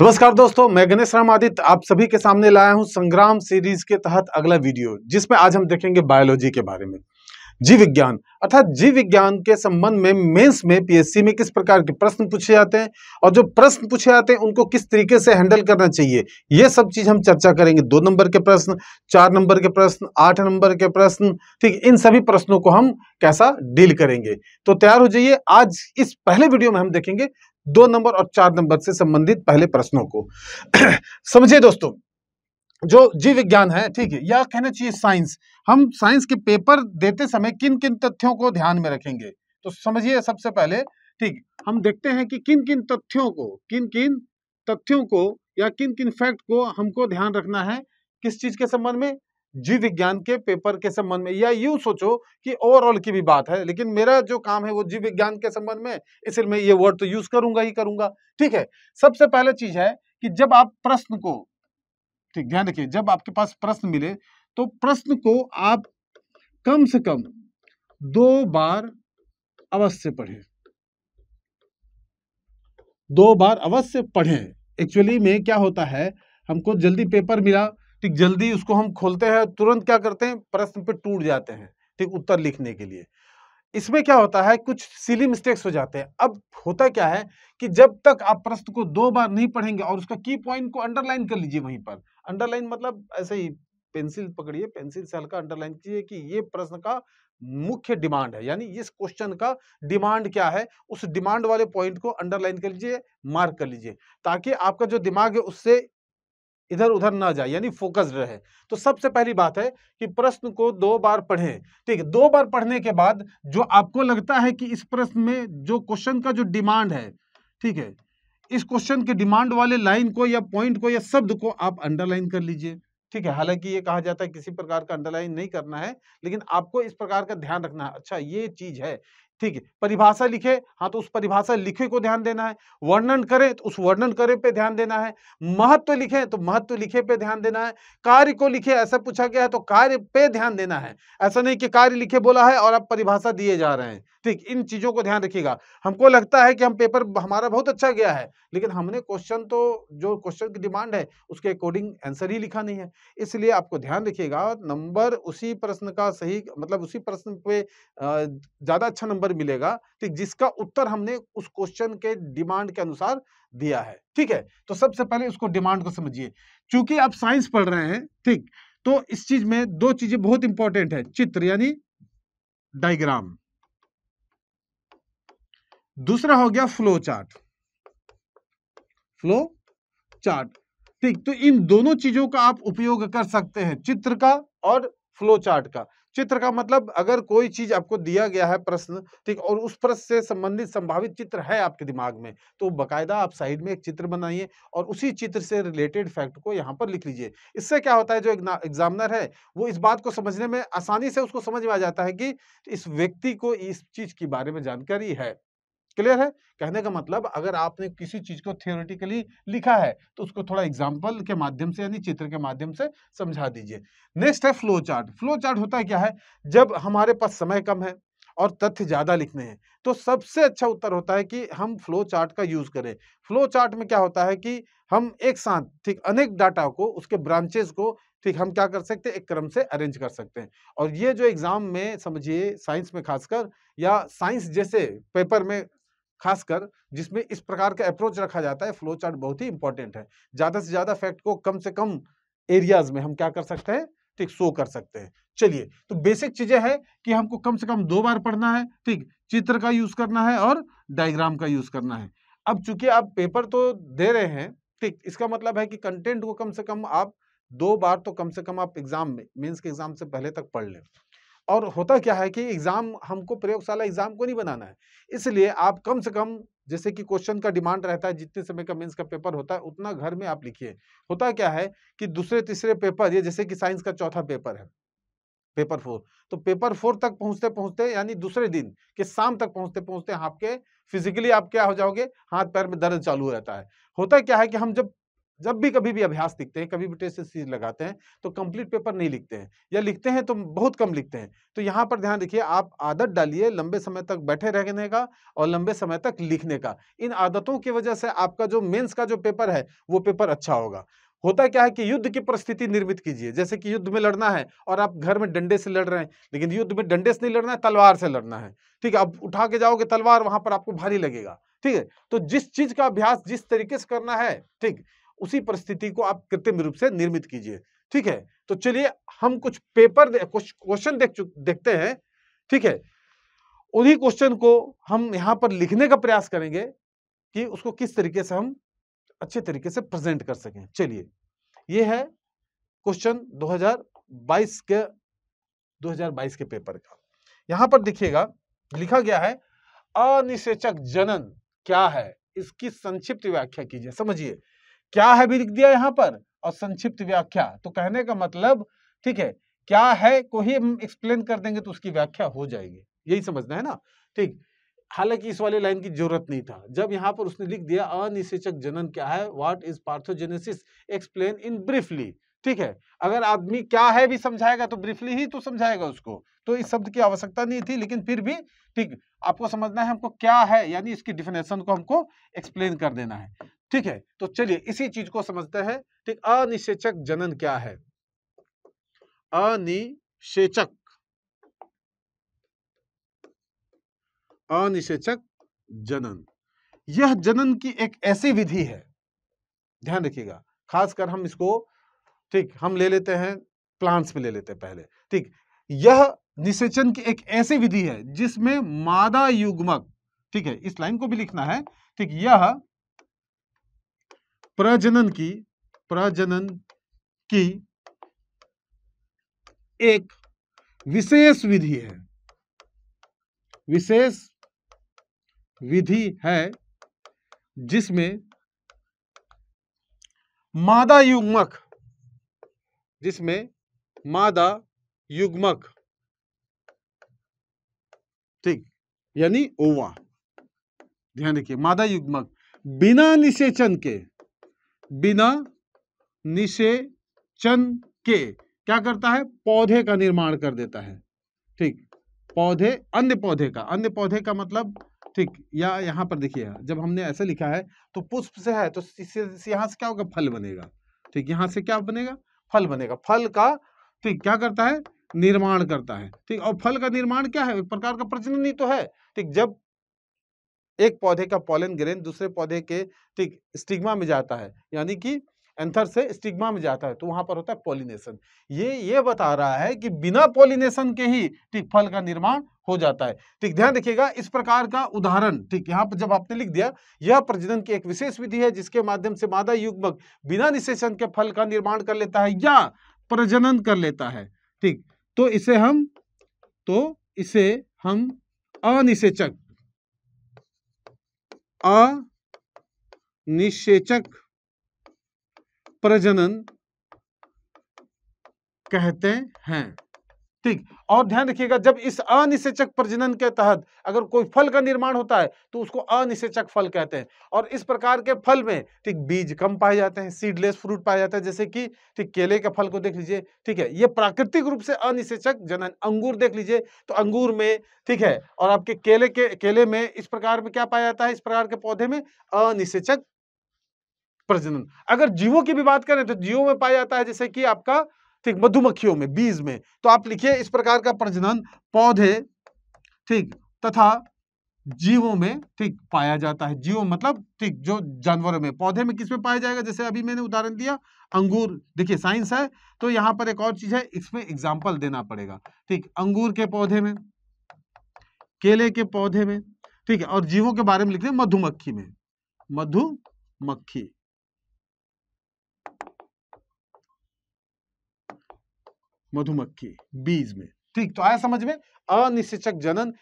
नमस्कार दोस्तों मैं गणेश राम आदित्य आप सभी के सामने लाया हूं संग्राम सीरीज के तहत अगला वीडियो जिसमें आज हम देखेंगे बायोलॉजी के बारे में जीव विज्ञान अर्थात जीव विज्ञान के संबंध में मेंस में पीएससी में किस प्रकार के प्रश्न पूछे जाते हैं और जो प्रश्न पूछे जाते हैं उनको किस तरीके से हैंडल करना चाहिए ये सब चीज हम चर्चा करेंगे दो नंबर के प्रश्न चार नंबर के प्रश्न आठ नंबर के प्रश्न ठीक इन सभी प्रश्नों को हम कैसा डील करेंगे तो तैयार हो जाइए आज इस पहले वीडियो में हम देखेंगे दो नंबर और चार नंबर से संबंधित पहले प्रश्नों को समझिए दोस्तों जो जीव विज्ञान है ठीक है या कहना चाहिए साइंस हम साइंस के पेपर देते समय किन किन तथ्यों को ध्यान में रखेंगे तो समझिए सबसे पहले ठीक हम देखते हैं कि किन किन तथ्यों को किन किन तथ्यों को या किन किन फैक्ट को हमको ध्यान रखना है किस चीज के संबंध में जीव विज्ञान के पेपर के संबंध में या यूं सोचो कि ओवरऑल की भी बात है लेकिन मेरा जो काम है वो जीव विज्ञान के संबंध में इसलिए मैं ये वर्ड तो यूज करूंगा ही करूंगा ठीक है सबसे पहले चीज है कि जब आप प्रश्न को ठीक ध्यान रखिए जब आपके पास प्रश्न मिले तो प्रश्न को आप कम से कम दो बार अवश्य पढ़े दो बार अवश्य पढ़े एक्चुअली में क्या होता है हमको जल्दी पेपर मिला ठीक जल्दी उसको हम खोलते हैं तुरंत क्या करते हैं प्रश्न पे टूट जाते हैं ठीक उत्तर लिखने के लिए इसमें क्या होता है कुछ सिली मिस्टेक्स हो जाते हैं अब होता क्या है कि जब तक आप प्रश्न को दो बार नहीं पढ़ेंगे और उसका की पॉइंट को अंडरलाइन कर लीजिए वहीं पर अंडरलाइन मतलब ऐसे ही पेंसिल पकड़िए पेंसिल से हल्का अंडरलाइन कीजिए कि ये प्रश्न का मुख्य डिमांड है यानी इस क्वेश्चन का डिमांड क्या है उस डिमांड वाले पॉइंट को अंडरलाइन कर लीजिए मार्क कर लीजिए ताकि आपका जो दिमाग है उससे इधर उधर ना जाए यानी फोकस रहे तो सबसे पहली बात है कि प्रश्न को दो बार पढ़ें ठीक है दो बार पढ़ने के बाद जो आपको लगता है कि इस प्रश्न में जो क्वेश्चन का जो डिमांड है ठीक है इस क्वेश्चन के डिमांड वाले लाइन को या पॉइंट को या शब्द को आप अंडरलाइन कर लीजिए ठीक है हालांकि ये कहा जाता है किसी प्रकार का अंडरलाइन नहीं करना है लेकिन आपको इस प्रकार का ध्यान रखना है अच्छा ये चीज है ठीक है परिभाषा लिखे हाँ तो उस परिभाषा लिखे को ध्यान देना है वर्णन करें तो उस वर्णन करे पे ध्यान देना है महत्व लिखे तो महत्व लिखे पे ध्यान देना है कार्य को लिखे ऐसा पूछा गया है तो कार्य पे ध्यान देना है ऐसा नहीं कि कार्य लिखे बोला है और आप परिभाषा दिए जा रहे हैं ठीक तो इन चीजों को ध्यान रखिएगा हमको लगता है कि हम पेपर हमारा बहुत अच्छा गया है लेकिन हमने क्वेश्चन तो जो क्वेश्चन की डिमांड है उसके अकॉर्डिंग आंसर ही लिखा नहीं है इसलिए आपको ध्यान रखिएगा नंबर उसी प्रश्न का सही मतलब उसी प्रश्न पे ज्यादा अच्छा नंबर मिलेगा ठीक जिसका उत्तर हमने उस क्वेश्चन के डिमांड के अनुसार दिया है ठीक है तो सबसे पहले उसको डिमांड को समझिए चूंकि आप साइंस पढ़ रहे हैं ठीक तो इस चीज में दो चीजें बहुत इंपॉर्टेंट है चित्र यानी डायग्राम दूसरा हो गया फ्लो चार्ट फ्लो चार्ट ठीक तो इन दोनों चीजों का आप उपयोग कर सकते हैं चित्र का और फ्लो चार्ट का चित्र का मतलब अगर कोई चीज आपको दिया गया है प्रश्न ठीक और उस प्रश्न से संबंधित संभावित चित्र है आपके दिमाग में तो बकायदा आप साइड में एक चित्र बनाइए और उसी चित्र से रिलेटेड फैक्ट को यहाँ पर लिख लीजिए इससे क्या होता है जो एग्जामिनर है वो इस बात को समझने में आसानी से उसको समझ में आ जाता है कि इस व्यक्ति को इस चीज के बारे में जानकारी है क्लियर है कहने का मतलब अगर आपने किसी चीज को थियोरिटिकली लिखा है तो उसको थोड़ा एग्जाम्पल के माध्यम से यानी चित्र के माध्यम से समझा दीजिए नेक्स्ट है फ्लो चार्ट फ्लो चार्ट होता है क्या है जब हमारे पास समय कम है और तथ्य ज़्यादा लिखने हैं तो सबसे अच्छा उत्तर होता है कि हम फ्लो चार्ट का यूज़ करें फ्लो चार्ट में क्या होता है कि हम एक साथ ठीक अनेक डाटा को उसके ब्रांचेस को ठीक हम क्या कर सकते हैं एक क्रम से अरेंज कर सकते हैं और ये जो एग्ज़ाम में समझिए साइंस में खासकर या साइंस जैसे पेपर में खासकर जिसमें इस प्रकार का अप्रोच रखा जाता है फ्लो चार्ट बहुत ही इंपॉर्टेंट है ज़्यादा से ज़्यादा फैक्ट को कम से कम एरियाज में हम क्या कर सकते हैं ठीक शो कर सकते हैं चलिए तो बेसिक चीज़ें हैं कि हमको कम से कम दो बार पढ़ना है ठीक चित्र का यूज़ करना है और डायग्राम का यूज़ करना है अब चूंकि आप पेपर तो दे रहे हैं ठीक इसका मतलब है कि कंटेंट को कम से कम आप दो बार तो कम से कम आप एग्जाम में मीन्स के एग्जाम से पहले तक पढ़ लें और होता क्या है कि एग्ज़ाम हमको प्रयोगशाला एग्ज़ाम को नहीं बनाना है इसलिए आप कम से कम जैसे कि क्वेश्चन का डिमांड रहता है जितने समय का मेंस का पेपर होता है उतना घर में आप लिखिए होता क्या है कि दूसरे तीसरे पेपर ये जैसे कि साइंस का चौथा पेपर है पेपर फोर तो पेपर फोर तक पहुंचते पहुंचते यानी दूसरे दिन के शाम तक पहुंचते पहुंचते आपके फिजिकली आप क्या हो जाओगे हाथ पैर में दर्द चालू रहता है होता क्या है कि हम जब जब भी कभी भी अभ्यास लिखते हैं कभी भी टेस्ट सीरीज लगाते हैं तो कंप्लीट पेपर नहीं लिखते हैं या लिखते हैं तो बहुत कम लिखते हैं तो यहाँ पर ध्यान रखिए आप आदत डालिए लंबे समय तक बैठे रहने का और लंबे समय तक लिखने का इन आदतों की वजह से आपका जो मेन्स का जो पेपर है वो पेपर अच्छा होगा होता क्या है कि युद्ध की परिस्थिति निर्मित कीजिए जैसे कि युद्ध में लड़ना है और आप घर में डंडे से लड़ रहे हैं लेकिन युद्ध में डंडे से नहीं लड़ना है तलवार से लड़ना है ठीक है अब उठा के जाओगे तलवार वहां पर आपको भारी लगेगा ठीक है तो जिस चीज का अभ्यास जिस तरीके से करना है ठीक उसी परिस्थिति को आप कृत्रिम रूप से निर्मित कीजिए ठीक है तो चलिए हम कुछ पेपर दे, कुछ क्वेश्चन देख देखते हैं ठीक है उन्हीं क्वेश्चन को हम यहां पर लिखने का प्रयास करेंगे कि उसको किस तरीके से हम अच्छे तरीके से प्रेजेंट कर सकें चलिए ये है क्वेश्चन 2022 के 2022 के पेपर का यहां पर देखिएगा लिखा गया है अनिषेचक जनन क्या है इसकी संक्षिप्त व्याख्या कीजिए समझिए क्या है भी लिख दिया यहाँ पर और संक्षिप्त व्याख्या तो कहने का मतलब ठीक है क्या है को ही हम एक्सप्लेन कर देंगे तो उसकी व्याख्या हो जाएगी यही समझना है ना ठीक हालांकि इस वाले लाइन की जरूरत नहीं था जब यहाँ पर उसने लिख दिया अनिशेचक जनन क्या है what is parthenogenesis explain in briefly ठीक है अगर आदमी क्या है भी समझाएगा तो ब्रीफली ही तो समझाएगा उसको तो इस शब्द की आवश्यकता नहीं थी लेकिन फिर भी ठीक आपको समझना है हमको क्या है यानी इसकी डिफिनेशन को हमको एक्सप्लेन कर देना है ठीक है तो चलिए इसी चीज को समझते हैं ठीक अनिषेचक जनन क्या है अनिषेचक अनिषेचक जनन यह जनन की एक ऐसी विधि है ध्यान रखिएगा खासकर हम इसको ठीक हम ले लेते हैं प्लांट्स पे ले लेते हैं पहले ठीक यह निषेचन की एक ऐसी विधि है जिसमें मादा युग्मक ठीक है इस लाइन को भी लिखना है ठीक यह प्रजनन की प्रजनन की एक विशेष विधि है विशेष विधि है जिसमें मादा युग्मक जिसमें मादा युग्मक ठीक यानी ओवा ध्यान रखिए मादा युग्मक बिना निषेचन के बिना निषेचन के क्या करता है पौधे का निर्माण कर देता है ठीक पौधे अन्य पौधे का अन्य पौधे का मतलब ठीक या यहां पर देखिए जब हमने ऐसा लिखा है तो पुष्प से है तो इससे से क्या होगा फल बनेगा ठीक यहां से क्या बनेगा फल बनेगा फल का ठीक क्या करता है निर्माण करता है ठीक और फल का निर्माण क्या है एक प्रकार का प्रजनन ही तो है ठीक जब एक पौधे का पॉलन ग्रेन दूसरे पौधे के ठीक स्टिग्मा में जाता है यानी कि एंथर से स्टिग्मा में जाता है तो वहां पर होता है पॉलिनेशन ये ये बता रहा है कि बिना पॉलिनेशन के ही ठीक फल का निर्माण हो जाता है ठीक ध्यान रखिएगा इस प्रकार का उदाहरण ठीक यहाँ पर जब आपने लिख दिया यह प्रजनन की एक विशेष विधि है जिसके माध्यम से मादा युग्मक बिना निषेचन के फल का निर्माण कर लेता है या प्रजनन कर लेता है ठीक तो इसे हम तो इसे हम अनिषेचक अनिषेचक प्रजनन कहते हैं ठीक और ध्यान रखिएगा जब इस अनिषेचक प्रजनन के तहत अगर कोई फल का निर्माण होता है तो उसको अनिषेचक फल कहते हैं और इस प्रकार के फल में ठीक बीज कम पाए जाते हैं सीडलेस फ्रूट पाया जाता है जैसे कि ठीक केले के फल को देख लीजिए ठीक है ये प्राकृतिक रूप से अनिषेचक जनन अंगूर देख लीजिए तो अंगूर में ठीक है और आपके केले के केले में इस प्रकार में क्या पाया जाता है इस प्रकार के पौधे में अनिषेचक प्रजनन अगर जीवों की भी बात करें तो जीवों में पाया जाता है जैसे कि आपका ठीक मधुमक्खियों में बीज में तो आप लिखिए इस प्रकार का प्रजनन पौधे ठीक तथा जीवों में ठीक पाया जाता है जीवों मतलब ठीक जो जानवरों में पौधे में किस में पाया जाएगा जैसे अभी मैंने उदाहरण दिया अंगूर देखिए साइंस है तो यहां पर एक और चीज है इसमें एग्जाम्पल देना पड़ेगा ठीक अंगूर के पौधे में केले के पौधे में ठीक है और जीवों के बारे में लिखते हैं मधुमक्खी में मधुमक्खी मधुमक्खी बीज में ठीक तो आया समझ में अनिश्चक जनन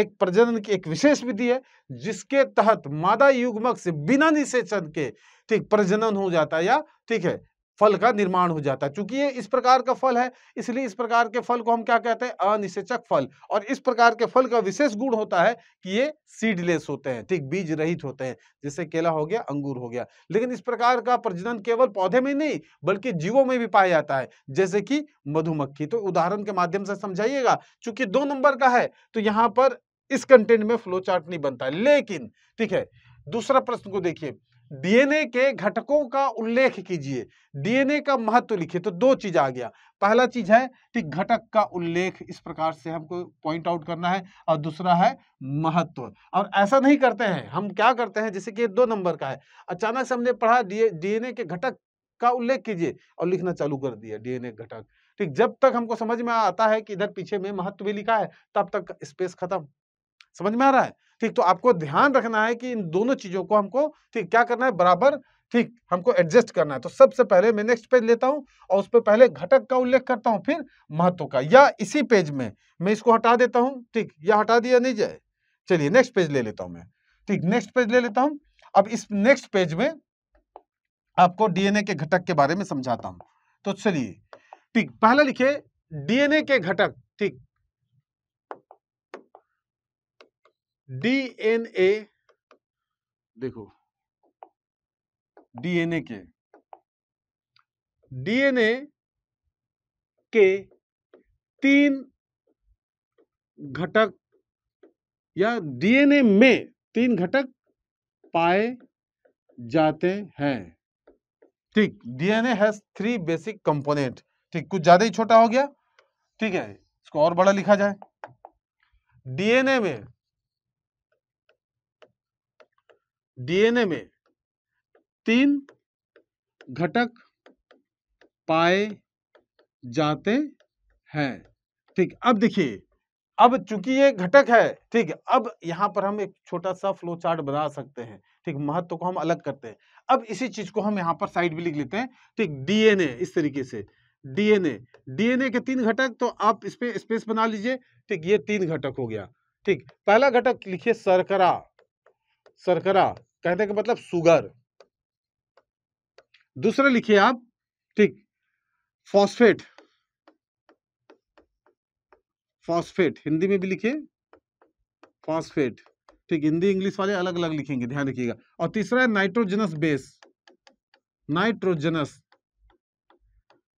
एक प्रजनन की एक विशेष विधि है जिसके तहत मादा युग्मक से बिना निषेचन के ठीक प्रजनन हो जाता है या ठीक है फल का निर्माण हो जाता है चूंकि ये इस प्रकार का फल है इसलिए इस प्रकार के फल को हम क्या कहते हैं अनिषेचक फल और इस प्रकार के फल का विशेष गुण होता है कि ये सीडलेस होते हैं ठीक बीज रहित होते हैं जैसे केला हो गया अंगूर हो गया लेकिन इस प्रकार का प्रजनन केवल पौधे में नहीं बल्कि जीवों में भी पाया जाता है जैसे कि मधुमक्खी तो उदाहरण के माध्यम से समझाइएगा चूंकि दो नंबर का है तो यहाँ पर इस कंटेंट में फ्लो चार्ट नहीं बनता लेकिन ठीक है दूसरा प्रश्न को देखिए डीएनए के घटकों का उल्लेख कीजिए डीएनए का महत्व लिखिए तो दो चीज आ गया पहला चीज है कि घटक का उल्लेख इस प्रकार से हमको पॉइंट आउट करना है और दूसरा है महत्व और ऐसा नहीं करते हैं हम क्या करते हैं जैसे कि दो नंबर का है अचानक से हमने पढ़ा डीएनए के घटक का उल्लेख कीजिए और लिखना चालू कर दिया डीएनए घटक ठीक जब तक हमको समझ में आता है कि इधर पीछे में महत्व भी लिखा है तब तक स्पेस खत्म समझ में आ रहा है ठीक तो आपको ध्यान रखना है कि इन दोनों चीज़ों को हमको ठीक क्या करना है बराबर ठीक हमको एडजस्ट करना है तो सबसे पहले मैं नेक्स्ट पेज लेता हूं और उस पर पहले घटक का उल्लेख करता हूं फिर महत्व का या इसी पेज में मैं इसको हटा देता हूं ठीक या हटा दिया नहीं जाए चलिए नेक्स्ट पेज ले लेता हूं मैं ठीक नेक्स्ट पेज ले लेता हूं अब इस नेक्स्ट पेज में आपको डीएनए के घटक के बारे में समझाता हूं तो चलिए ठीक पहला लिखिए डीएनए के घटक ठीक डीएनए देखो डीएनए के डीएनए के तीन घटक या डीएनए में तीन घटक पाए जाते हैं ठीक DNA has three basic component ठीक कुछ ज्यादा ही छोटा हो गया ठीक है इसको और बड़ा लिखा जाए डीएनए में डीएनए में तीन घटक पाए जाते हैं ठीक अब देखिए अब चूंकि ये घटक है ठीक अब यहां पर हम एक छोटा सा फ्लो चार्ट बना सकते हैं ठीक महत्व को हम अलग करते हैं अब इसी चीज को हम यहां पर साइड भी लिख लेते हैं ठीक डीएनए इस तरीके से डीएनए डीएनए के तीन घटक तो आप इस पे स्पेस बना लीजिए ठीक ये तीन घटक हो गया ठीक पहला घटक लिखिए सरकरा सरकरा कहने का मतलब सुगर दूसरा लिखिए आप ठीक फॉस्फेट फॉस्फेट हिंदी में भी लिखिए फॉस्फेट ठीक हिंदी इंग्लिश वाले अलग अलग लिखेंगे ध्यान रखिएगा और तीसरा है nitrogenous base nitrogenous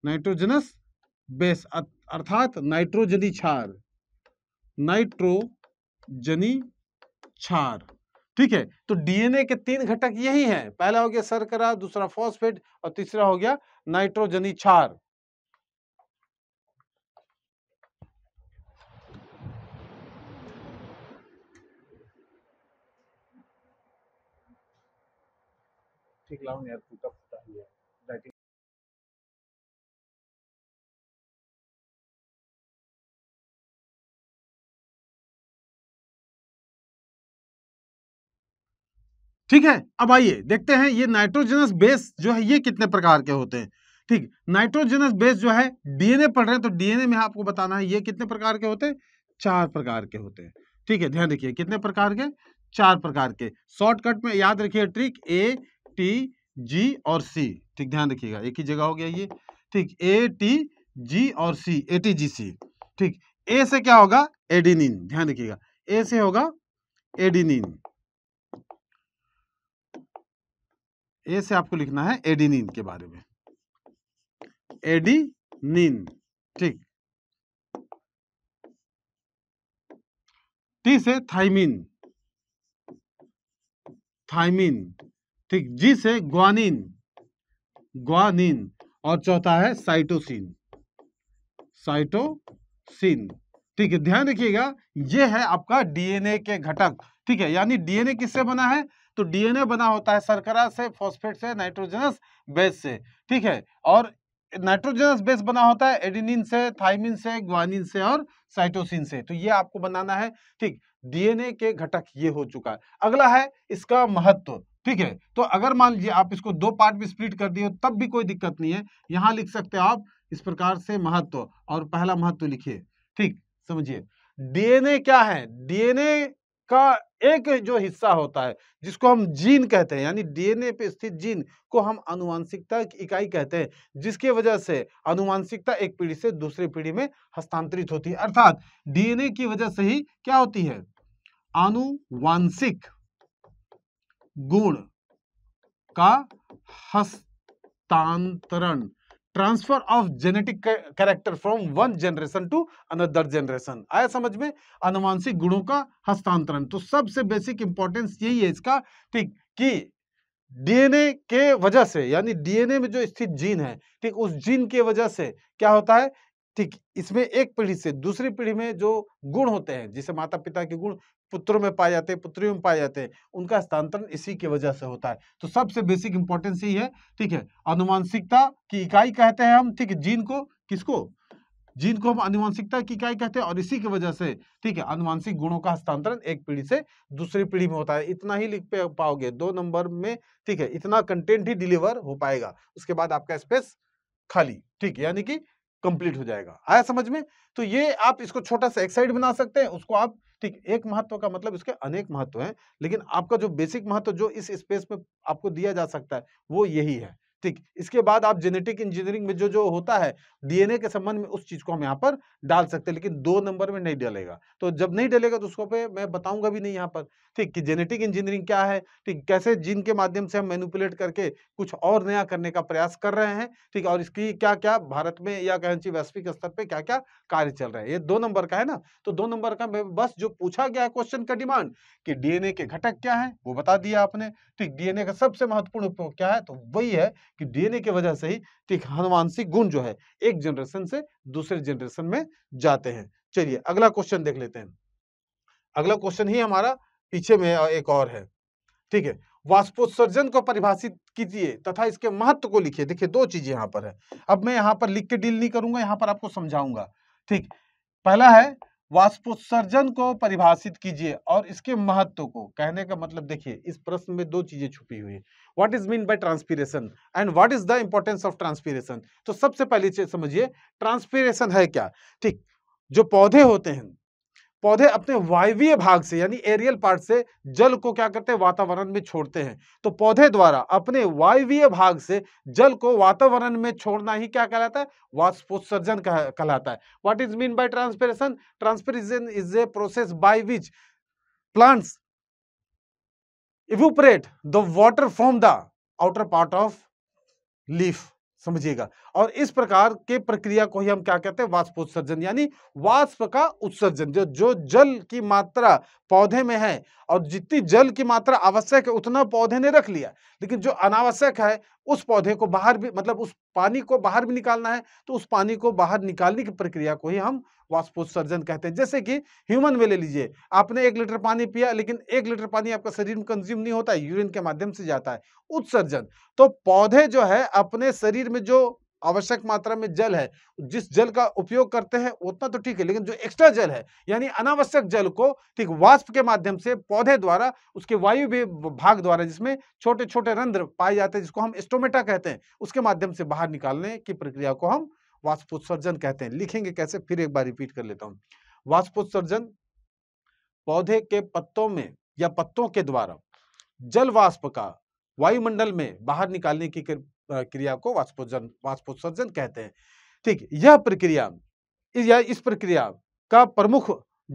nitrogenous base अर्थात नाइट्रोजनी क्षार नाइट्रोजनी क्षार ठीक है तो डीएनए के तीन घटक यही हैं पहला हो गया सरकरा दूसरा फॉस्फेट और तीसरा हो गया नाइट्रोजनी क्षार ठीक लाओ यार टूटा फूटा ही है ठीक है अब आइए देखते हैं ये नाइट्रोजनस बेस जो है ये कितने प्रकार के होते हैं ठीक नाइट्रोजनस बेस जो है डीएनए पढ़ रहे हैं तो डीएनए में आपको बताना है ये कितने प्रकार के होते हैं चार प्रकार के होते हैं ठीक है ध्यान रखिए कितने प्रकार के चार प्रकार के शॉर्टकट में याद रखिए ट्रिक ए टी जी और सी ठीक ध्यान रखिएगा एक ही जगह हो गया ये ठीक ए टी जी और सी ए टी जी सी ठीक ए से क्या होगा एडिनिन ध्यान रखिएगा ए से होगा एडिनिन ए से आपको लिखना है एडिनिन के बारे में एडिनिन ठीक टी से थाइमिन थाइमिन ठीक जी से ग्वानिन ग्वानिन और चौथा है साइटोसिन साइटोसिन ठीक है ध्यान रखिएगा ये है आपका डीएनए के घटक ठीक है यानी डीएनए किससे बना है तो डीएनए बना होता है सरकरा से फॉस्फेट से नाइट्रोजनस बेस से ठीक है और नाइट्रोजनस बेस बना होता है एडिनिन से थाइमिन से ग्वानिन से और साइटोसिन से तो ये आपको बनाना है ठीक डीएनए के घटक ये हो चुका है अगला है इसका महत्व ठीक है तो अगर मान लीजिए आप इसको दो पार्ट में स्प्लिट कर दिए तब भी कोई दिक्कत नहीं है यहां लिख सकते हैं आप इस प्रकार से महत्व और पहला महत्व लिखिए ठीक समझिए डीएनए क्या है डीएनए का एक जो हिस्सा होता है जिसको हम जीन कहते हैं यानी डीएनए पे स्थित जीन को हम अनुवांशिकता की इकाई कहते हैं जिसके वजह से अनुवांशिकता एक पीढ़ी से दूसरी पीढ़ी में हस्तांतरित होती है अर्थात डीएनए की वजह से ही क्या होती है अनुवांशिक गुण का हस्तांतरण transfer of genetic character from one generation to another generation आया समझ में अनुवांशिक गुणों का हस्तांतरण तो सबसे बेसिक इंपॉर्टेंस यही है इसका ठीक कि डीएनए के वजह से यानी डीएनए में जो स्थित जीन है ठीक उस जीन के वजह से क्या होता है ठीक इसमें एक पीढ़ी से दूसरी पीढ़ी में जो गुण होते हैं जिसे माता पिता के गुण पुत्रों में पाए जाते हैं पुत्रियों में पाए जाते हैं उनका स्थानांतरण इसी की वजह से होता है तो सबसे बेसिक इंपॉर्टेंस ये है ठीक है अनुमानसिकता की इकाई कहते हैं हम ठीक है जीन को किसको जीन को हम अनुवांशिकता की इकाई कहते हैं और इसी की वजह से ठीक है अनुवांशिक गुणों का हस्तांतरण एक पीढ़ी से दूसरी पीढ़ी में होता है इतना ही लिख पे पाओगे दो नंबर में ठीक है इतना कंटेंट ही डिलीवर हो पाएगा उसके बाद आपका स्पेस खाली ठीक है यानी कि कंप्लीट हो जाएगा आया समझ में तो ये आप इसको छोटा सा एक्साइड बना सकते हैं उसको आप ठीक एक महत्व का मतलब इसके अनेक महत्व हैं लेकिन आपका जो बेसिक महत्व जो इस स्पेस में आपको दिया जा सकता है वो यही है ठीक इसके बाद आप जेनेटिक इंजीनियरिंग में जो जो होता है डीएनए के संबंध में उस चीज को हम यहाँ पर डाल सकते हैं लेकिन दो नंबर में नहीं डलेगा तो जब नहीं डलेगा तो उसको पे मैं बताऊंगा भी नहीं यहाँ पर ठीक कि जेनेटिक इंजीनियरिंग क्या है ठीक कैसे जीन के माध्यम से हम मैनुपुलेट करके कुछ और नया करने का प्रयास कर रहे हैं ठीक और इसकी क्या क्या भारत में या कहें वैश्विक स्तर पर क्या क्या कार्य चल रहे हैं ये दो नंबर का है ना तो दो नंबर का बस जो पूछा गया क्वेश्चन का डिमांड कि डीएनए के घटक क्या है वो बता दिया आपने ठीक डीएनए का सबसे महत्वपूर्ण उपयोग क्या है तो वही है कि डीएनए की वजह से ही ठीक अनुवांशिक गुण जो है एक जनरेशन से दूसरे जनरेशन में जाते हैं चलिए अगला क्वेश्चन देख लेते हैं अगला क्वेश्चन ही हमारा पीछे में एक और है ठीक है वाष्पोत्सर्जन को परिभाषित कीजिए तथा इसके महत्व को लिखिए देखिए दो चीजें यहाँ पर है अब मैं यहाँ पर लिख के डील नहीं करूंगा यहाँ पर आपको समझाऊंगा ठीक पहला है वाष्पोत्सर्जन को परिभाषित कीजिए और इसके महत्व को कहने का मतलब देखिए इस प्रश्न में दो चीजें छुपी हुई है what is mean by transpiration and what is the importance of transpiration तो सबसे पहले समझिए ट्रांसपीरेशन है क्या ठीक जो पौधे होते हैं पौधे अपने वायवीय भाग से यानी एरियल पार्ट से जल को क्या करते हैं वातावरण में छोड़ते हैं तो पौधे द्वारा अपने वायवीय भाग से जल को वातावरण में छोड़ना ही क्या कहलाता है वाष्पोत्सर्जन कहलाता है what is mean by transpiration transpiration is a process by which plants evaporate the water from the outer part of leaf समझिएगा और इस प्रकार के प्रक्रिया को ही हम क्या कहते हैं वाष्पोत्सर्जन यानी वाष्प का उत्सर्जन जो जो जल की मात्रा पौधे में है और जितनी जल की मात्रा आवश्यक है उतना पौधे ने रख लिया लेकिन जो अनावश्यक है उस पौधे को बाहर भी मतलब उस पानी को बाहर भी निकालना है तो उस पानी को बाहर निकालने की प्रक्रिया को ही हम वाष्पोत्सर्जन कहते हैं जैसे कि ह्यूमन में ले लीजिए आपने एक लीटर पानी पिया लेकिन एक लीटर पानी आपका शरीर में कंज्यूम नहीं होता है यूरिन के माध्यम से जाता है उत्सर्जन तो पौधे जो है अपने शरीर में जो आवश्यक मात्रा में जल है जिस जल का उपयोग करते हैं उतना तो ठीक है लेकिन जो एक्स्ट्रा जल है यानी अनावश्यक जल को ठीक वाष्प के माध्यम से पौधे द्वारा उसके वायु भाग द्वारा जिसमें छोटे छोटे रंध्र पाए जाते हैं जिसको हम स्टोमेटा कहते हैं उसके माध्यम से बाहर निकालने की प्रक्रिया को हम वाष्पोत्सर्जन कहते हैं लिखेंगे कैसे फिर एक बार रिपीट कर लेता हूं वाष्पोत्सर्जन पौधे के पत्तों में या पत्तों के द्वारा जल वाष्प का वायुमंडल में बाहर निकालने की क्रिया को वाष्पोजन वाष्पोत्सर्जन कहते हैं ठीक यह प्रक्रिया यह इस प्रक्रिया का प्रमुख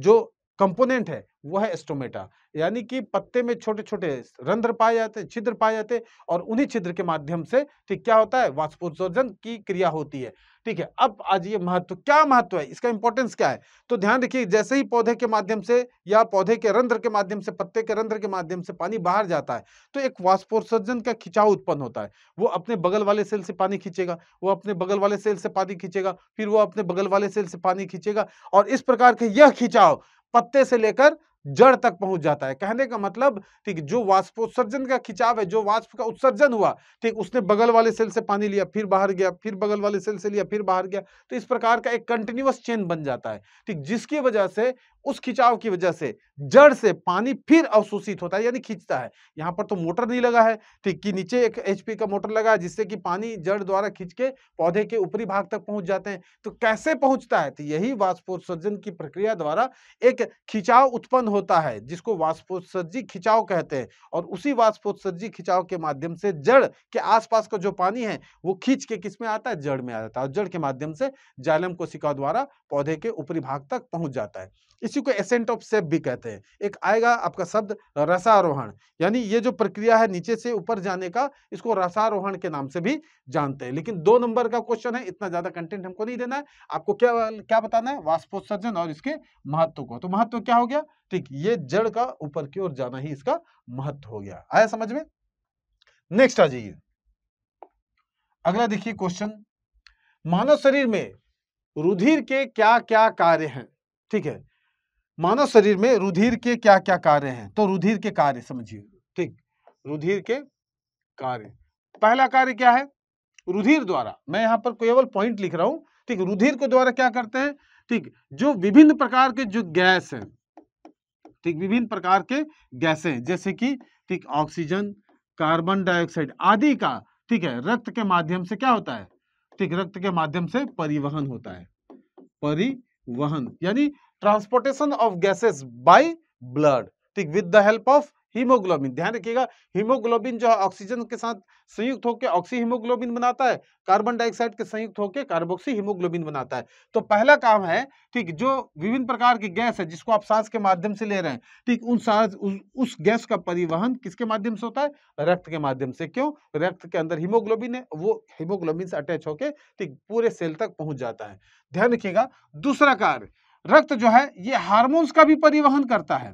जो कंपोनेंट है वो है एस्टोमेटा यानी कि पत्ते में छोटे छोटे रंध्र पाए जाते हैं छिद्र पाए जाते हैं और उन्हीं छिद्र के माध्यम से ठीक क्या होता है वाष्पोत्सर्जन की क्रिया होती है ठीक है अब आज ये महत्व क्या महत्व है इसका इंपॉर्टेंस क्या है तो ध्यान रखिए जैसे ही पौधे के माध्यम से या पौधे के रंध्र के माध्यम से पत्ते के रंध्र के माध्यम से पानी बाहर जाता है तो एक वाष्पोत्सर्जन का खिंचाव उत्पन्न होता है वो अपने बगल वाले सेल से पानी खींचेगा वो अपने बगल वाले सेल से पानी खींचेगा फिर वो अपने बगल वाले सेल से पानी खींचेगा और इस प्रकार के यह खिंचाव पत्ते से लेकर जड़ तक पहुंच जाता है कहने का मतलब ठीक जो वाष्पोत्सर्जन का खिंचाव है जो वाष्प का उत्सर्जन हुआ ठीक उसने बगल वाले सेल से पानी लिया फिर बाहर गया फिर बगल वाले सेल से लिया फिर बाहर गया तो इस प्रकार का एक कंटिन्यूस चेन बन जाता है ठीक जिसकी वजह से उस खिंचाव की वजह से जड़ से पानी फिर अवशोषित होता है यानी खींचता है यहाँ पर तो मोटर नहीं लगा है ठीक कि नीचे एक एचपी का मोटर लगा है जिससे कि पानी जड़ द्वारा खींच के पौधे के ऊपरी भाग तक पहुंच जाते हैं तो कैसे पहुंचता है तो यही वाष्पोत्सर्जन की प्रक्रिया द्वारा एक खिंचाव उत्पन्न होता है जिसको वाष्पोत्सर्जी खिंचाव कहते हैं और उसी वाष्पोत्सर्जी खिंचाव के माध्यम से जड़ के आसपास का जो पानी है वो खींच के किस में आता है जड़ में आ जाता है और जड़ के माध्यम से जालम कोशिका द्वारा पौधे के ऊपरी भाग तक पहुंच जाता है इसी को एसेंट ऑफ सेप भी कहते हैं एक आएगा आपका शब्द रसारोहण यानी ये जो प्रक्रिया है नीचे से ऊपर जाने का इसको रसारोहण के नाम से भी जानते हैं लेकिन दो नंबर का क्वेश्चन है इतना ज्यादा कंटेंट हमको नहीं देना है आपको क्या क्या बताना है वास्पोत्सर्जन और इसके महत्व को तो महत्व क्या हो गया ठीक ये जड़ का ऊपर की ओर जाना ही इसका महत्व हो गया आया समझ में नेक्स्ट आ जाइए अगला देखिए क्वेश्चन मानव शरीर में रुधिर के क्या क्या कार्य हैं ठीक है मानव शरीर में रुधिर के क्या क्या कार्य हैं तो रुधिर के कार्य समझिए ठीक रुधिर के कार्य पहला कार्य क्या है रुधिर द्वारा मैं यहां पर केवल पॉइंट लिख रहा हूँ ठीक रुधिर के द्वारा क्या करते हैं ठीक जो विभिन्न प्रकार के जो गैस है ठीक विभिन्न प्रकार के गैसें जैसे कि ठीक ऑक्सीजन कार्बन डाइऑक्साइड आदि का ठीक है रक्त के माध्यम से क्या होता है ठीक रक्त के माध्यम से परिवहन होता है परिवहन यानी transportation of gases by blood ठीक with the help of haemoglobin ध्यान रखिएगा हीमोग्लोबिन जो है ऑक्सीजन के साथ संयुक्त होकर ऑक्सी हीमोग्लोबिन बनाता है कार्बन डाइऑक्साइड के संयुक्त होकर कार्बोक्सी हीमोग्लोबिन बनाता है तो पहला काम है ठीक जो विभिन्न प्रकार की गैस है जिसको आप सांस के माध्यम से ले रहे हैं ठीक उन सांस उस, उस गैस का परिवहन किसके माध्यम से होता है रक्त के माध्यम से क्यों रक्त के अंदर हीमोग्लोबिन है वो हीमोग्लोबिन से अटैच होकर ठीक पूरे सेल तक पहुंच जाता है ध्यान रखिएगा दूसरा कार्य रक्त जो है ये हार्मोन्स का भी परिवहन करता है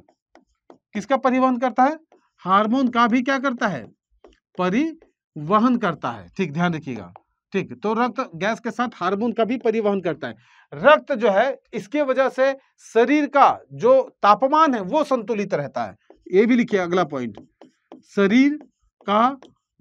किसका परिवहन करता है हार्मोन का भी क्या करता है परिवहन करता है ठीक ध्यान रखिएगा ठीक तो रक्त गैस के साथ हार्मोन का भी परिवहन करता है रक्त जो है इसके वजह से शरीर का जो तापमान है वो संतुलित रहता है ये भी लिखिए अगला पॉइंट शरीर का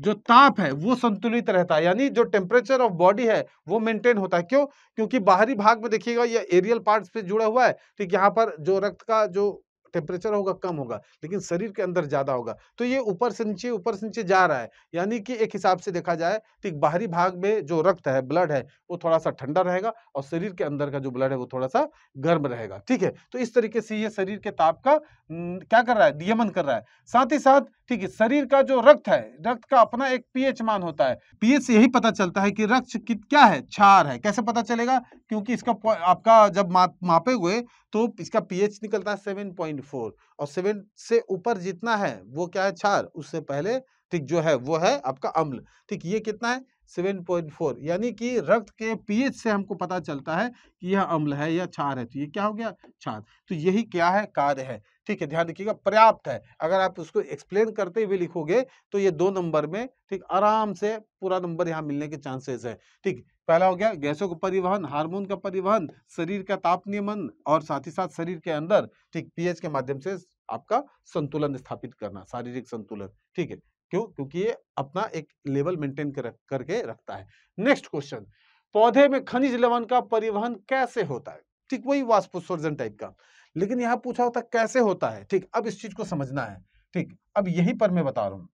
जो ताप है वो संतुलित रहता है यानी जो टेम्परेचर ऑफ बॉडी है वो मेंटेन होता है क्यों क्योंकि बाहरी भाग में देखिएगा ये एरियल पार्ट्स पे जुड़ा हुआ है ठीक यहाँ पर जो रक्त का जो टेम्परेचर होगा कम होगा लेकिन शरीर के अंदर ज़्यादा होगा तो ये ऊपर से नीचे ऊपर से नीचे जा रहा है यानी कि एक हिसाब से देखा जाए तो बाहरी भाग में जो रक्त है ब्लड है वो थोड़ा सा ठंडा रहेगा और शरीर के अंदर का जो ब्लड है वो थोड़ा सा गर्म रहेगा ठीक है तो इस तरीके से ये शरीर के ताप का न, क्या कर रहा है नियमन कर रहा है साथ ही साथ ठीक है शरीर का जो रक्त है रक्त का अपना एक पीएच मान होता है पीएच से यही पता चलता है कि रक्त क्या है क्षार है कैसे पता चलेगा क्योंकि इसका आपका जब माप मापे हुए तो इसका पीएच निकलता है सेवन पॉइंट फोर और सेवन से ऊपर जितना है वो क्या है क्षार उससे पहले ठीक जो है वो है आपका अम्ल ठीक ये कितना है 7.4 यानी कि रक्त के पीएच से हमको पता चलता है कि यह अम्ल है या क्षार है तो ये क्या हो गया क्षार तो यही क्या है कार्य है ठीक है ध्यान रखिएगा पर्याप्त है अगर आप उसको एक्सप्लेन करते हुए लिखोगे तो ये दो नंबर में ठीक आराम से पूरा नंबर यहाँ मिलने के चांसेस है ठीक पहला हो गया गैसों का परिवहन हार्मोन का परिवहन शरीर का ताप नियमन और साथ ही साथ शरीर के अंदर ठीक पीएच के माध्यम से आपका संतुलन स्थापित करना शारीरिक संतुलन ठीक है क्यों क्योंकि ये अपना एक लेवल मेंटेन कर, करके रखता है नेक्स्ट क्वेश्चन पौधे में खनिज लवण का परिवहन कैसे होता है ठीक वही वाष्पोत्सर्जन टाइप का लेकिन यहाँ पूछा होता कैसे होता है ठीक अब इस चीज को समझना है ठीक अब यहीं पर मैं बता रहा हूं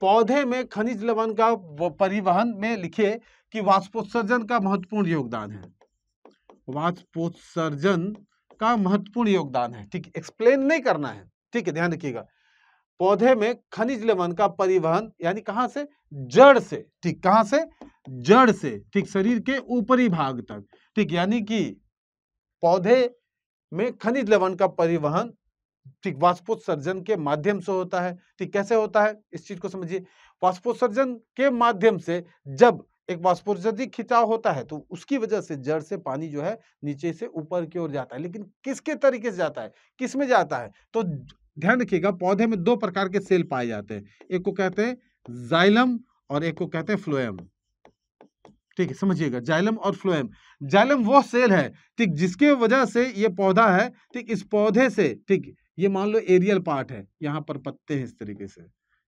पौधे में खनिज लवण का परिवहन में लिखे कि वाष्पोत्सर्जन का महत्वपूर्ण योगदान है वाष्पोत्सर्जन का महत्वपूर्ण योगदान है ठीक एक्सप्लेन नहीं करना है ठीक है ध्यान रखिएगा पौधे में खनिज लवण का परिवहन यानी कहां से जड़ से ठीक कहां से जड़ से ठीक शरीर के ऊपरी भाग तक ठीक यानी कि पौधे में खनिज लवण का परिवहन ठीक वाष्पोत्सर्जन के माध्यम से होता है ठीक कैसे होता है इस चीज को समझिए वाष्पोत्सर्जन के माध्यम से जब एक वाष्पोत्सर्जित खिंचाव होता है तो उसकी वजह से जड़ से पानी जो है नीचे से ऊपर की ओर जाता है लेकिन किसके तरीके से जाता है किस में जाता है तो ध्यान रखिएगा पौधे में दो प्रकार के सेल पाए जाते हैं एक को कहते हैं जाइलम और एक को कहते हैं फ्लोएम ठीक है समझिएगा जाइलम और फ्लोएम जाइलम वो सेल है ठीक जिसके वजह से ये पौधा है ठीक इस पौधे से ठीक ये मान लो एरियल पार्ट है यहाँ पर पत्ते हैं इस तरीके से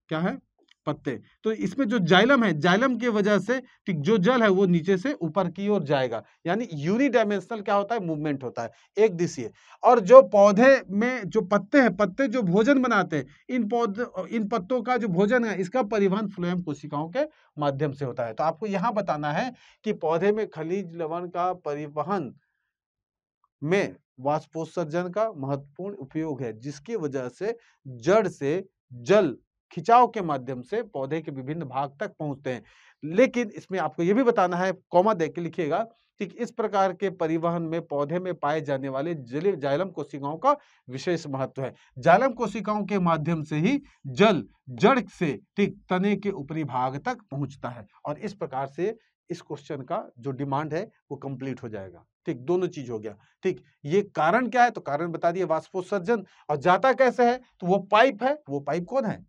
क्या है पत्ते तो इसमें जो जाइलम है जाइलम की वजह से जो जल है वो नीचे से ऊपर की ओर जाएगा यानी यूनिडाइमेंशनल क्या होता है मूवमेंट होता है एक दिशीय और जो पौधे में जो पत्ते हैं पत्ते जो भोजन बनाते हैं इन पौध इन पत्तों का जो भोजन है इसका परिवहन फ्लोएम कोशिकाओं के माध्यम से होता है तो आपको यहाँ बताना है कि पौधे में खनिज लवण का परिवहन में वाष्पोत्सर्जन का महत्वपूर्ण उपयोग है जिसकी वजह से जड़ से जल खिंचाव के माध्यम से पौधे के विभिन्न भाग तक पहुंचते हैं लेकिन इसमें आपको यह भी बताना है कौमा दे के लिखिएगा कि इस प्रकार के परिवहन में पौधे में पाए जाने वाले जल जालम कोशिकाओं का विशेष महत्व है जालम कोशिकाओं के माध्यम से ही जल जड़ से ठीक तने के ऊपरी भाग तक पहुंचता है और इस प्रकार से इस क्वेश्चन का जो डिमांड है वो कंप्लीट हो जाएगा ठीक दोनों चीज हो गया ठीक ये कारण क्या है तो कारण बता दिए वाष्पोत्सर्जन और जाता कैसे है तो वो पाइप है वो पाइप कौन है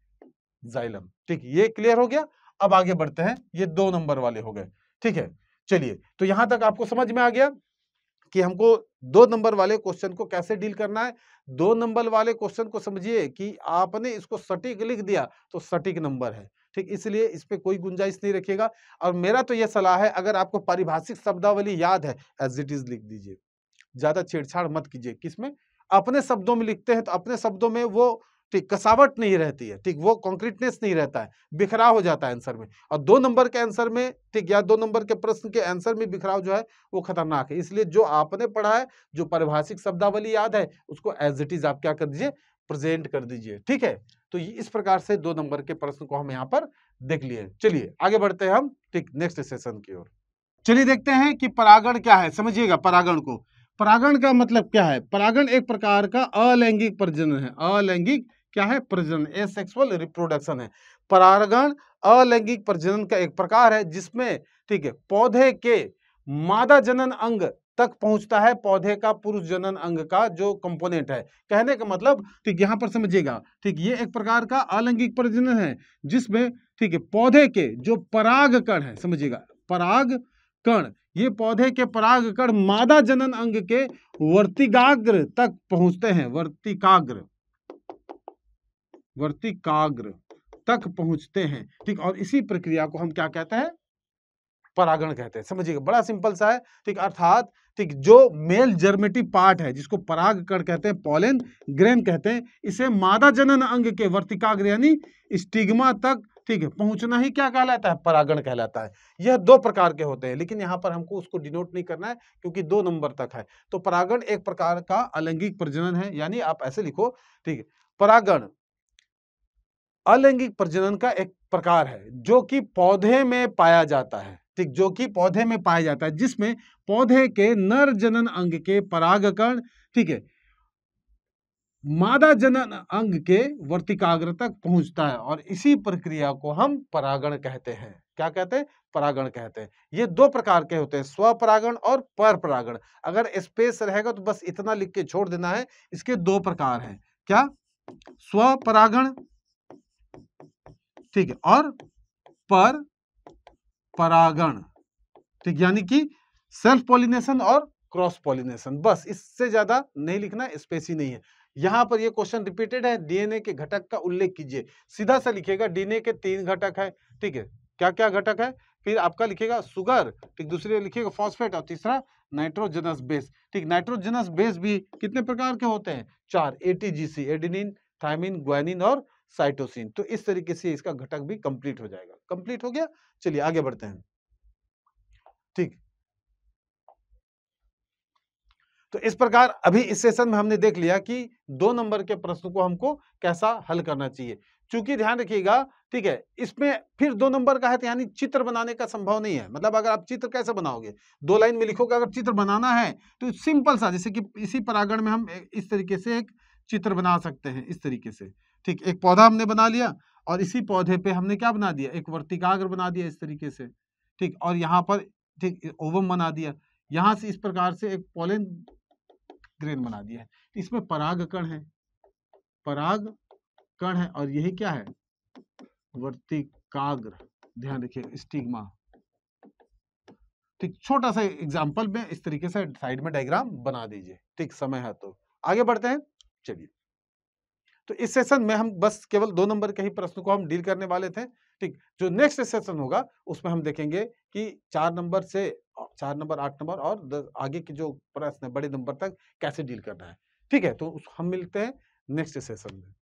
जाइलम ठीक ये क्लियर हो गया अब आगे बढ़ते हैं ये दो नंबर वाले हो गए ठीक है चलिए तो यहां तक आपको समझ में आ गया कि हमको दो नंबर वाले क्वेश्चन को कैसे डील करना है दो नंबर वाले क्वेश्चन को समझिए कि आपने इसको सटीक लिख दिया तो सटीक नंबर है ठीक इसलिए इस पर कोई गुंजाइश नहीं रखिएगा और मेरा तो यह सलाह है अगर आपको पारिभाषिक शब्दावली याद है एज इट इज लिख दीजिए ज्यादा छेड़छाड़ मत कीजिए किसमें अपने शब्दों में लिखते हैं तो अपने शब्दों में वो ठीक कसावट नहीं रहती है ठीक वो कॉन्क्रीटनेस नहीं रहता है बिखराव हो जाता है आंसर में और दो नंबर के आंसर में ठीक या दो नंबर के प्रश्न के आंसर में बिखराव जो है वो खतरनाक है इसलिए जो आपने पढ़ा है जो परिभाषिक शब्दावली याद है उसको एज इट इज आप क्या कर दीजिए प्रेजेंट कर दीजिए ठीक है तो इस प्रकार से दो नंबर के प्रश्न को हम यहाँ पर देख लिए चलिए आगे बढ़ते हैं हम ठीक नेक्स्ट सेशन की ओर चलिए देखते हैं कि परागण क्या है समझिएगा परागण को परागण का मतलब क्या है परागण एक प्रकार का अलैंगिक प्रजनन है अलैंगिक क्या है प्रजनन ए सेक्सुअल रिप्रोडक्शन है परागण अलैंगिक प्रजनन का एक प्रकार है जिसमें ठीक है पौधे के मादा जनन अंग तक पहुंचता है पौधे का पुरुष जनन अंग का जो कंपोनेंट है कहने का मतलब ठीक यहां पर समझिएगा ठीक ये एक प्रकार का अलैंगिक प्रजनन है जिसमें ठीक है पौधे के जो पराग कण है समझिएगा पराग कण ये पौधे के पराग कण मादा जनन अंग के वर्तिकाग्र तक पहुंचते हैं वर्तिकाग्र वर्तिकाग्र तक पहुंचते हैं ठीक और इसी प्रक्रिया को हम क्या कहते हैं परागण कहते हैं समझिएगा बड़ा सिंपल सा है ठीक अर्थात ठीक जो मेल जर्मेटिव पार्ट है जिसको कर कहते हैं पॉलेन ग्रेन कहते हैं इसे मादा जनन अंग के वर्तिकाग्र यानी स्टिग्मा तक ठीक है पहुंचना ही क्या कहलाता है परागण कहलाता है यह दो प्रकार के होते हैं लेकिन यहाँ पर हमको उसको डिनोट नहीं करना है क्योंकि दो नंबर तक है तो परागण एक प्रकार का अलैंगिक प्रजनन है यानी आप ऐसे लिखो ठीक है परागण अलैंगिक प्रजनन का एक प्रकार है जो कि पौधे में पाया जाता है ठीक जो कि पौधे में पाया जाता है जिसमें पौधे के नर जनन अंग के परागकण ठीक है मादा जनन अंग के वर्तिकाग्र तक पहुंचता है और इसी प्रक्रिया को हम परागण कहते हैं क्या कहते हैं परागण कहते हैं ये दो प्रकार के होते हैं स्वपरागण और पर परागण अगर स्पेस रहेगा तो बस इतना लिख के छोड़ देना है इसके दो प्रकार हैं क्या स्वपरागण ठीक है और पर परागण ठीक यानी कि सेल्फ पॉलिनेशन और क्रॉस पॉलिनेशन बस इससे ज्यादा नहीं लिखना ही नहीं है यहां पर ये क्वेश्चन रिपीटेड है डीएनए के घटक का उल्लेख कीजिए सीधा सा लिखिएगा डीएनए के तीन घटक है ठीक है क्या क्या घटक है फिर आपका लिखिएगा सुगर ठीक दूसरे लिखिएगा फॉस्फेट और तीसरा नाइट्रोजनस बेस ठीक नाइट्रोजनस बेस भी कितने प्रकार के होते हैं चार एटीजीसी एडिनिन थायमिन ग्वानिन और साइटोसिन तो इस तरीके से इसका घटक भी कंप्लीट हो जाएगा कंप्लीट हो गया चलिए आगे बढ़ते हैं ठीक तो इस प्रकार अभी इस सेशन में हमने देख लिया कि दो नंबर के प्रश्न को हमको कैसा हल करना चाहिए चूंकि ध्यान रखिएगा ठीक है इसमें फिर दो नंबर का है तो यानी चित्र बनाने का संभव नहीं है मतलब अगर आप चित्र कैसे बनाओगे दो लाइन में लिखोगे अगर चित्र बनाना है तो सिंपल सा जैसे कि इसी परागण में हम इस तरीके से एक चित्र बना सकते हैं इस तरीके से ठीक एक पौधा हमने बना लिया और इसी पौधे पे हमने क्या बना दिया एक वर्तिकाग्र बना दिया इस तरीके से ठीक और यहाँ पर ठीक ओवम बना दिया यहाँ से इस प्रकार से एक पोलिन ग्रेन बना दिया है इसमें पराग कण है पराग कण है और यही क्या है वर्तिकाग्र ध्यान रखिए स्टिग्मा ठीक छोटा सा एग्जाम्पल में इस तरीके से साइड में डायग्राम बना दीजिए ठीक समय है तो आगे बढ़ते हैं चलिए तो इस सेशन में हम बस केवल दो नंबर के ही प्रश्न को हम डील करने वाले थे ठीक जो नेक्स्ट सेशन होगा उसमें हम देखेंगे कि चार नंबर से चार नंबर आठ नंबर और आगे के जो प्रश्न है बड़े नंबर तक कैसे डील करना है ठीक है तो हम मिलते हैं नेक्स्ट सेशन में